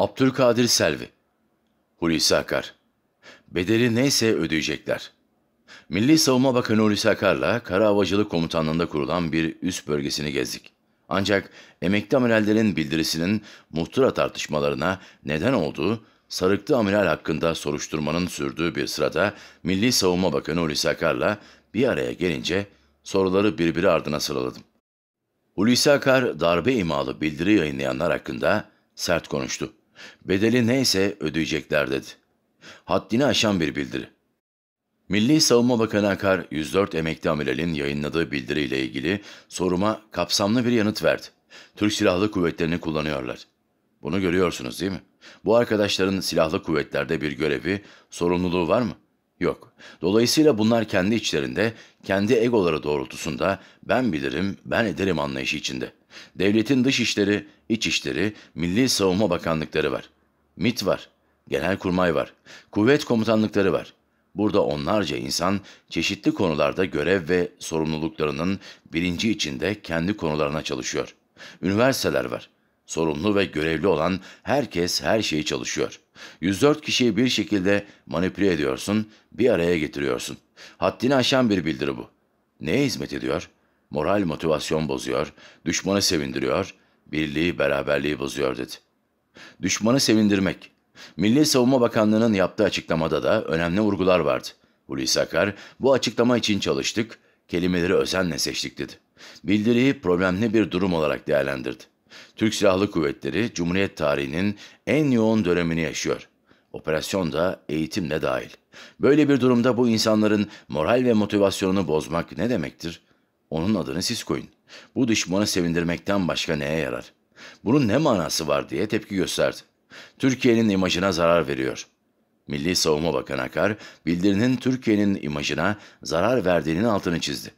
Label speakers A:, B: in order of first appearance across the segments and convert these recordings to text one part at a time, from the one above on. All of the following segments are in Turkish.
A: Abdülkadir Selvi, Hulusi Akar. Bedeli neyse ödeyecekler. Milli Savunma Bakanı Hulusi Akar'la Kara Havacılık Komutanlığı'nda kurulan bir üst bölgesini gezdik. Ancak emekli amirallerin bildirisinin muhtıra tartışmalarına neden olduğu, sarıklı amiral hakkında soruşturmanın sürdüğü bir sırada Milli Savunma Bakanı Hulusi Akar'la bir araya gelince soruları birbiri ardına sıraladım. Hulusi Akar darbe imalı bildiri yayınlayanlar hakkında sert konuştu. Bedeli neyse ödeyecekler dedi. Haddini aşan bir bildiri. Milli Savunma Bakanı Akar, 104 emekli amiralin yayınladığı bildiriyle ilgili soruma kapsamlı bir yanıt verdi. Türk Silahlı Kuvvetleri'ni kullanıyorlar. Bunu görüyorsunuz değil mi? Bu arkadaşların silahlı kuvvetlerde bir görevi, sorumluluğu var mı?'' Yok. Dolayısıyla bunlar kendi içlerinde, kendi egoları doğrultusunda ben bilirim, ben ederim anlayışı içinde. Devletin dış işleri, iç işleri, Milli Savunma Bakanlıkları var. MIT var. Genelkurmay var. Kuvvet komutanlıkları var. Burada onlarca insan çeşitli konularda görev ve sorumluluklarının birinci içinde kendi konularına çalışıyor. Üniversiteler var. Sorumlu ve görevli olan herkes her şeyi çalışıyor. 104 kişiyi bir şekilde manipüle ediyorsun, bir araya getiriyorsun. Haddini aşan bir bildiri bu. Neye hizmet ediyor? Moral motivasyon bozuyor, düşmanı sevindiriyor, birliği beraberliği bozuyor dedi. Düşmanı sevindirmek. Milli Savunma Bakanlığı'nın yaptığı açıklamada da önemli vurgular vardı. Hulusi Akar, bu açıklama için çalıştık, kelimeleri özenle seçtik dedi. Bildiriyi problemli bir durum olarak değerlendirdi. Türk Silahlı Kuvvetleri Cumhuriyet tarihinin en yoğun dönemini yaşıyor. Operasyon da eğitim de dahil. Böyle bir durumda bu insanların moral ve motivasyonunu bozmak ne demektir? Onun adını siz koyun. Bu düşmanı sevindirmekten başka neye yarar? Bunun ne manası var diye tepki gösterdi. Türkiye'nin imajına zarar veriyor. Milli Savunma Bakanı Akar, bildirinin Türkiye'nin imajına zarar verdiğinin altını çizdi.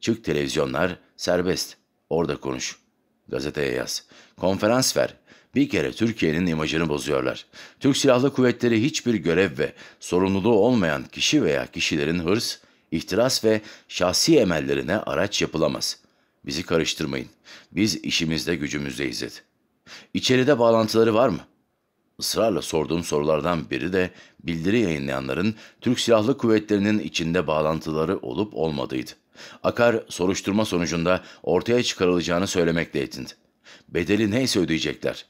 A: Çık televizyonlar serbest, orada konuş.'' Gazeteye yaz. Konferans ver. Bir kere Türkiye'nin imajını bozuyorlar. Türk Silahlı Kuvvetleri hiçbir görev ve sorumluluğu olmayan kişi veya kişilerin hırs, ihtiras ve şahsi emellerine araç yapılamaz. Bizi karıştırmayın. Biz işimizde gücümüzdeyiz et. İçeride bağlantıları var mı? Israrla sorduğum sorulardan biri de bildiri yayınlayanların Türk Silahlı Kuvvetleri'nin içinde bağlantıları olup olmadığıydı. Akar soruşturma sonucunda ortaya çıkarılacağını söylemekle yetindi. Bedeli neyse ödeyecekler.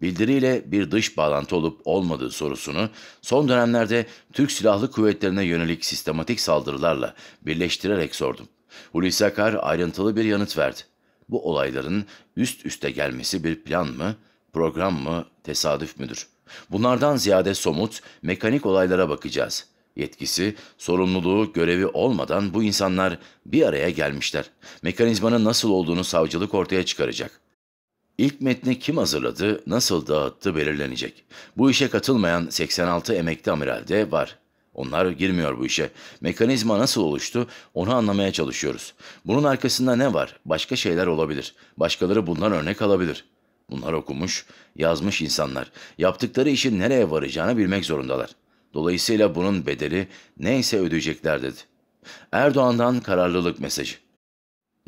A: Bildiriyle bir dış bağlantı olup olmadığı sorusunu son dönemlerde Türk Silahlı Kuvvetlerine yönelik sistematik saldırılarla birleştirerek sordum. Hulusi Akar ayrıntılı bir yanıt verdi. Bu olayların üst üste gelmesi bir plan mı, program mı, tesadüf müdür? Bunlardan ziyade somut, mekanik olaylara bakacağız.'' Yetkisi, sorumluluğu, görevi olmadan bu insanlar bir araya gelmişler. Mekanizmanın nasıl olduğunu savcılık ortaya çıkaracak. İlk metni kim hazırladı, nasıl dağıttı belirlenecek. Bu işe katılmayan 86 emekli amiral de var. Onlar girmiyor bu işe. Mekanizma nasıl oluştu onu anlamaya çalışıyoruz. Bunun arkasında ne var? Başka şeyler olabilir. Başkaları bundan örnek alabilir. Bunlar okumuş, yazmış insanlar. Yaptıkları işin nereye varacağını bilmek zorundalar. Dolayısıyla bunun bedeli neyse ödeyecekler dedi. Erdoğan'dan kararlılık mesajı.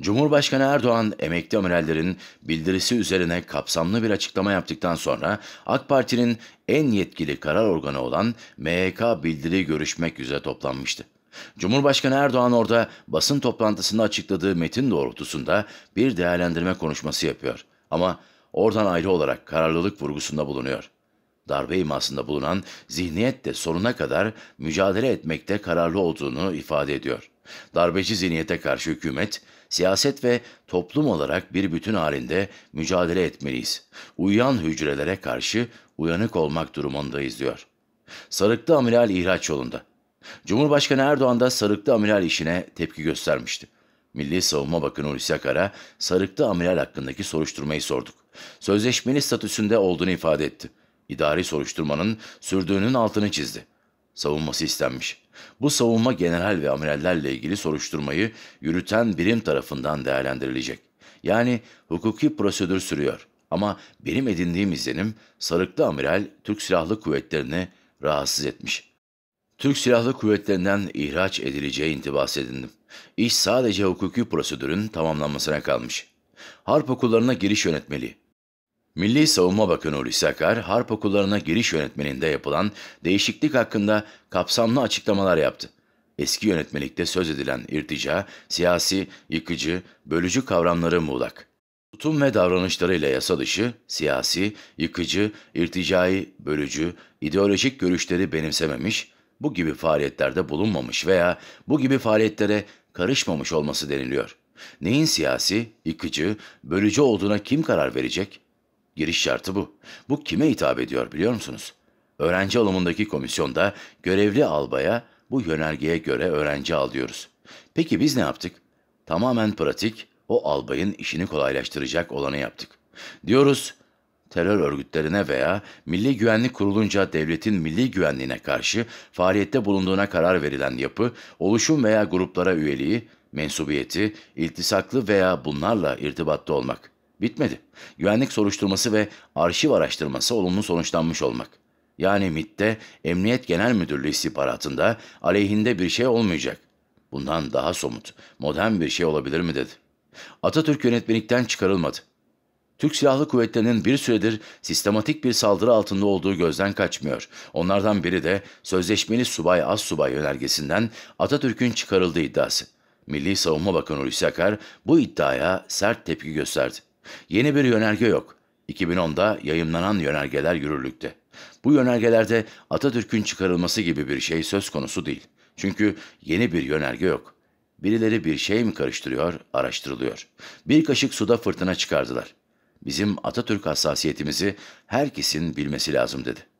A: Cumhurbaşkanı Erdoğan emekli amirallerin bildirisi üzerine kapsamlı bir açıklama yaptıktan sonra AK Parti'nin en yetkili karar organı olan MHK bildiri görüşmek üzere toplanmıştı. Cumhurbaşkanı Erdoğan orada basın toplantısında açıkladığı metin doğrultusunda bir değerlendirme konuşması yapıyor ama oradan ayrı olarak kararlılık vurgusunda bulunuyor darbe imasında bulunan zihniyet de sonuna kadar mücadele etmekte kararlı olduğunu ifade ediyor. Darbeci zihniyete karşı hükümet, siyaset ve toplum olarak bir bütün halinde mücadele etmeliyiz. Uyan hücrelere karşı uyanık olmak durumundayız diyor. Sarıklı amiral ihraç yolunda. Cumhurbaşkanı Erdoğan da sarıklı amiral işine tepki göstermişti. Milli Savunma Bakanı Hulusi Akar'a sarıklı amiral hakkındaki soruşturmayı sorduk. Sözleşmeli statüsünde olduğunu ifade etti. İdari soruşturmanın sürdüğünün altını çizdi. Savunması istenmiş. Bu savunma general ve amirallerle ilgili soruşturmayı yürüten birim tarafından değerlendirilecek. Yani hukuki prosedür sürüyor. Ama benim edindiğim izlenim sarıklı amiral Türk Silahlı Kuvvetleri'ni rahatsız etmiş. Türk Silahlı Kuvvetleri'nden ihraç edileceği intibas edindim. İş sadece hukuki prosedürün tamamlanmasına kalmış. Harp okullarına giriş yönetmeliği, Milli Savunma Bakanı Hulusi Akar, harp okullarına giriş yönetmeninde yapılan değişiklik hakkında kapsamlı açıklamalar yaptı. Eski yönetmelikte söz edilen irtica, siyasi, yıkıcı, bölücü kavramları muğlak. Tutum ve davranışlarıyla yasa dışı, siyasi, yıkıcı, irticai, bölücü, ideolojik görüşleri benimsememiş, bu gibi faaliyetlerde bulunmamış veya bu gibi faaliyetlere karışmamış olması deniliyor. Neyin siyasi, yıkıcı, bölücü olduğuna kim karar verecek? Giriş şartı bu. Bu kime hitap ediyor biliyor musunuz? Öğrenci alımındaki komisyonda görevli albaya bu yönergeye göre öğrenci alıyoruz. Peki biz ne yaptık? Tamamen pratik, o albayın işini kolaylaştıracak olanı yaptık. Diyoruz, terör örgütlerine veya Milli Güvenlik Kurulunca devletin milli güvenliğine karşı faaliyette bulunduğuna karar verilen yapı, oluşum veya gruplara üyeliği, mensubiyeti, iltisaklı veya bunlarla irtibatta olmak. Bitmedi. Güvenlik soruşturması ve arşiv araştırması olumlu sonuçlanmış olmak. Yani MIT'te Emniyet Genel Müdürlüğü istihbaratında aleyhinde bir şey olmayacak. Bundan daha somut, modern bir şey olabilir mi dedi. Atatürk yönetmenlikten çıkarılmadı. Türk Silahlı Kuvvetleri'nin bir süredir sistematik bir saldırı altında olduğu gözden kaçmıyor. Onlardan biri de sözleşmeli subay az subay yönergesinden Atatürk'ün çıkarıldığı iddiası. Milli Savunma Bakanı Hulusi Akar bu iddiaya sert tepki gösterdi. Yeni bir yönerge yok. 2010'da yayımlanan yönergeler yürürlükte. Bu yönergelerde Atatürk'ün çıkarılması gibi bir şey söz konusu değil. Çünkü yeni bir yönerge yok. Birileri bir şey mi karıştırıyor, araştırılıyor. Bir kaşık suda fırtına çıkardılar. Bizim Atatürk hassasiyetimizi herkesin bilmesi lazım dedi.